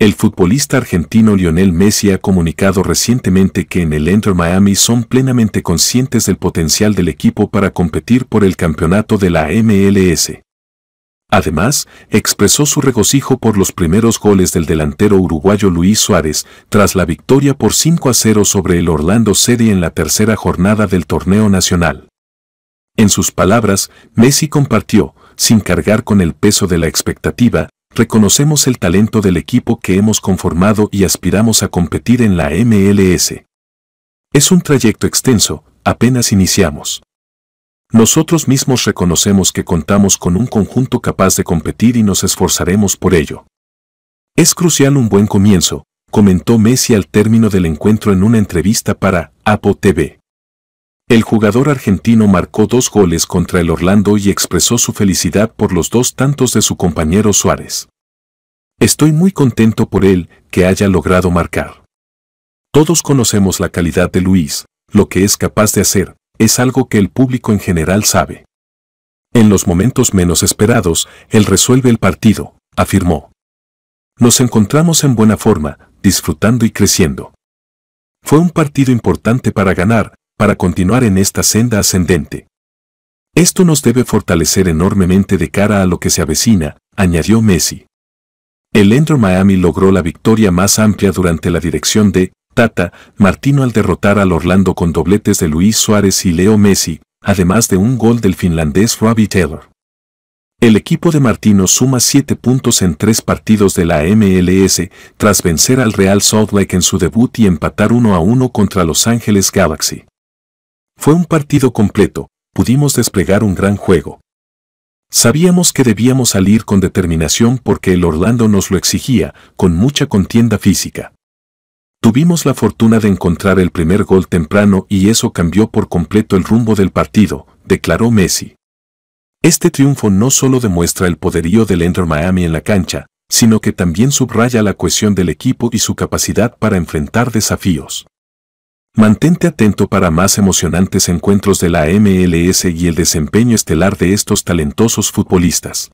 El futbolista argentino Lionel Messi ha comunicado recientemente que en el Enter Miami son plenamente conscientes del potencial del equipo para competir por el campeonato de la MLS. Además, expresó su regocijo por los primeros goles del delantero uruguayo Luis Suárez tras la victoria por 5 a 0 sobre el Orlando City en la tercera jornada del torneo nacional. En sus palabras, Messi compartió, sin cargar con el peso de la expectativa, reconocemos el talento del equipo que hemos conformado y aspiramos a competir en la MLS. Es un trayecto extenso, apenas iniciamos. Nosotros mismos reconocemos que contamos con un conjunto capaz de competir y nos esforzaremos por ello. Es crucial un buen comienzo, comentó Messi al término del encuentro en una entrevista para Apo TV. El jugador argentino marcó dos goles contra el Orlando y expresó su felicidad por los dos tantos de su compañero Suárez. Estoy muy contento por él, que haya logrado marcar. Todos conocemos la calidad de Luis, lo que es capaz de hacer, es algo que el público en general sabe. En los momentos menos esperados, él resuelve el partido, afirmó. Nos encontramos en buena forma, disfrutando y creciendo. Fue un partido importante para ganar, para continuar en esta senda ascendente. Esto nos debe fortalecer enormemente de cara a lo que se avecina, añadió Messi. El Ender Miami logró la victoria más amplia durante la dirección de Tata Martino al derrotar al Orlando con dobletes de Luis Suárez y Leo Messi, además de un gol del finlandés Robbie Taylor. El equipo de Martino suma 7 puntos en 3 partidos de la MLS tras vencer al Real Salt Lake en su debut y empatar 1 a 1 contra Los Ángeles Galaxy. Fue un partido completo, pudimos desplegar un gran juego, Sabíamos que debíamos salir con determinación porque el Orlando nos lo exigía, con mucha contienda física. Tuvimos la fortuna de encontrar el primer gol temprano y eso cambió por completo el rumbo del partido, declaró Messi. Este triunfo no solo demuestra el poderío del Ender Miami en la cancha, sino que también subraya la cohesión del equipo y su capacidad para enfrentar desafíos. Mantente atento para más emocionantes encuentros de la MLS y el desempeño estelar de estos talentosos futbolistas.